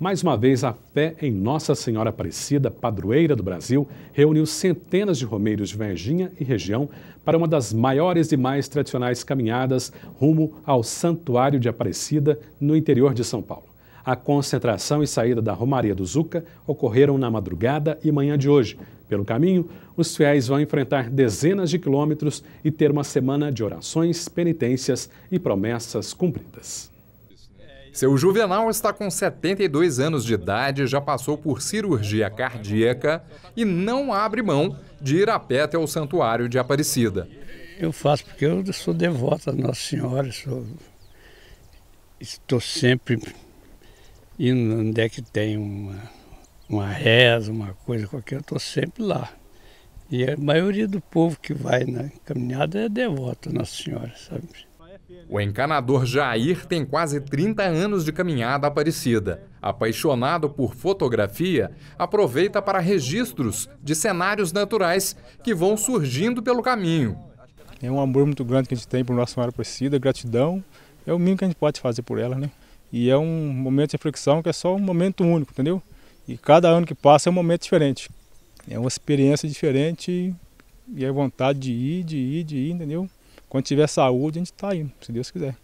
Mais uma vez, a fé em Nossa Senhora Aparecida, padroeira do Brasil, reuniu centenas de romeiros de Venjinha e região para uma das maiores e mais tradicionais caminhadas rumo ao Santuário de Aparecida, no interior de São Paulo. A concentração e saída da Romaria do Zuca ocorreram na madrugada e manhã de hoje. Pelo caminho, os fiéis vão enfrentar dezenas de quilômetros e ter uma semana de orações, penitências e promessas cumpridas. Seu Juvenal está com 72 anos de idade, já passou por cirurgia cardíaca e não abre mão de ir a pé até o Santuário de Aparecida. Eu faço porque eu sou devoto a Nossa Senhora, sou... estou sempre indo onde é que tem uma, uma reza, uma coisa qualquer, eu estou sempre lá. E a maioria do povo que vai na caminhada é devoto a Nossa Senhora, sabe? O encanador Jair tem quase 30 anos de caminhada aparecida. Apaixonado por fotografia, aproveita para registros de cenários naturais que vão surgindo pelo caminho. É um amor muito grande que a gente tem por Nossa Senhora Aparecida, gratidão. É o mínimo que a gente pode fazer por ela, né? E é um momento de reflexão que é só um momento único, entendeu? E cada ano que passa é um momento diferente. É uma experiência diferente e é vontade de ir, de ir, de ir, entendeu? Quando tiver saúde, a gente está indo, se Deus quiser.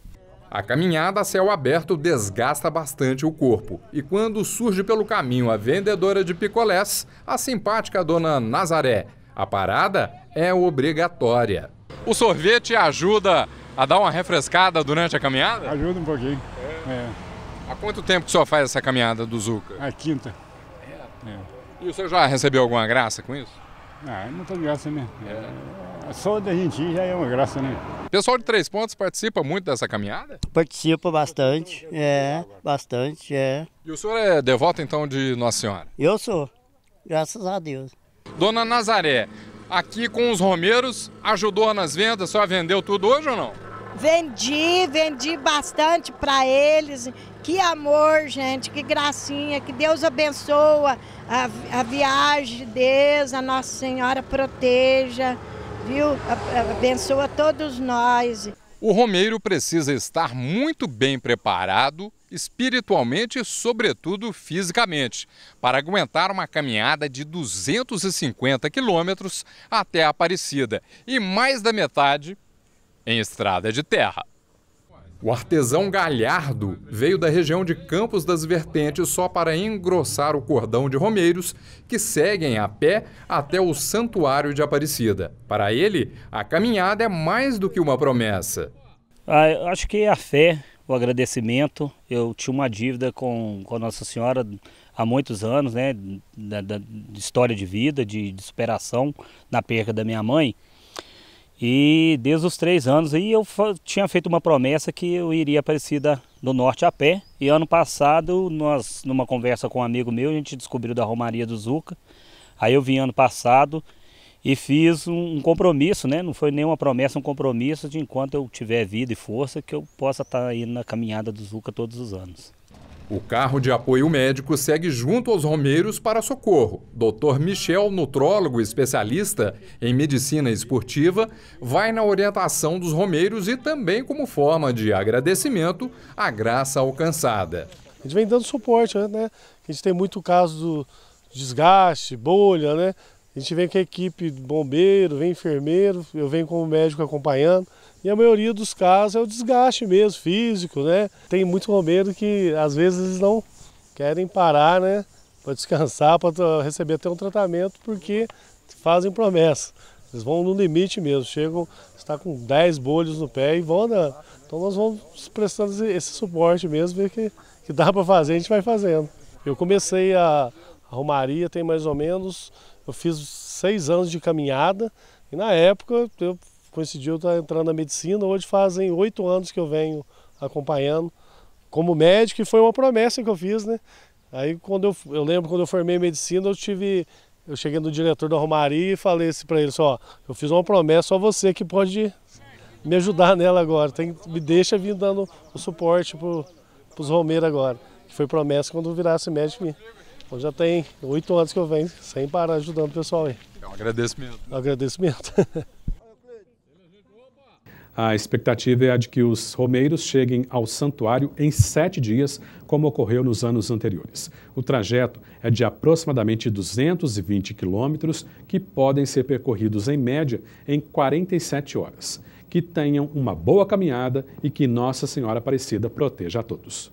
A caminhada a céu aberto desgasta bastante o corpo. E quando surge pelo caminho a vendedora de picolés, a simpática dona Nazaré, a parada é obrigatória. O sorvete ajuda a dar uma refrescada durante a caminhada? Ajuda um pouquinho. É. É. Há quanto tempo que o senhor faz essa caminhada do Zuca? A é, quinta. É. é. E o senhor já recebeu alguma graça com isso? Não, não tem graça mesmo. Né? É. é. Só da gente já é uma graça, né? O pessoal de Três Pontos participa muito dessa caminhada? Participa bastante, é, bastante, é. E o senhor é devoto então de Nossa Senhora? Eu sou, graças a Deus. Dona Nazaré, aqui com os Romeiros, ajudou nas vendas, só vendeu tudo hoje ou não? Vendi, vendi bastante para eles. Que amor, gente, que gracinha, que Deus abençoa a, a viagem deles, a Nossa Senhora proteja viu? Abençoa todos nós. O Romeiro precisa estar muito bem preparado, espiritualmente e, sobretudo, fisicamente, para aguentar uma caminhada de 250 quilômetros até a Aparecida e mais da metade em estrada de terra. O artesão Galhardo veio da região de Campos das Vertentes só para engrossar o cordão de romeiros que seguem a pé até o Santuário de Aparecida. Para ele, a caminhada é mais do que uma promessa. Ah, acho que é a fé, o agradecimento. Eu tinha uma dívida com, com Nossa Senhora há muitos anos, né, da, da, de história de vida, de, de superação na perca da minha mãe. E desde os três anos aí eu tinha feito uma promessa que eu iria Aparecida do Norte a pé. E ano passado, nós, numa conversa com um amigo meu, a gente descobriu da Romaria do Zuca. Aí eu vim ano passado e fiz um, um compromisso, né? Não foi nenhuma promessa, um compromisso de enquanto eu tiver vida e força que eu possa estar tá indo na caminhada do Zuca todos os anos. O carro de apoio médico segue junto aos Romeiros para socorro. Dr. Michel, nutrólogo especialista em medicina esportiva, vai na orientação dos Romeiros e também como forma de agradecimento à graça alcançada. A gente vem dando suporte, né? A gente tem muito caso do desgaste, bolha, né? A gente vem com a equipe bombeiro, vem enfermeiro, eu venho como médico acompanhando. E a maioria dos casos é o desgaste mesmo, físico, né? Tem muito bombeiro que às vezes eles não querem parar, né? Para descansar, para receber até um tratamento, porque fazem promessa. Eles vão no limite mesmo, chegam, está com 10 bolhos no pé e vão andando. Então nós vamos prestando esse suporte mesmo, ver que, que dá para fazer, a gente vai fazendo. Eu comecei a, a romaria tem mais ou menos eu fiz seis anos de caminhada e na época eu coincidiu estar entrando na medicina. Hoje fazem oito anos que eu venho acompanhando como médico e foi uma promessa que eu fiz, né? Aí quando eu, eu lembro quando eu formei medicina, eu tive eu cheguei no diretor da Romaria e falei assim para ele, só. Assim, eu fiz uma promessa, só você que pode me ajudar nela agora, tem, me deixa vir dando o suporte para os Romeiros agora, que foi promessa quando eu virasse médico minha. Então já tem oito anos que eu venho sem parar ajudando o pessoal aí. É um agradecimento. Né? Um agradecimento. A expectativa é a de que os romeiros cheguem ao santuário em sete dias, como ocorreu nos anos anteriores. O trajeto é de aproximadamente 220 quilômetros, que podem ser percorridos em média em 47 horas. Que tenham uma boa caminhada e que Nossa Senhora Aparecida proteja a todos.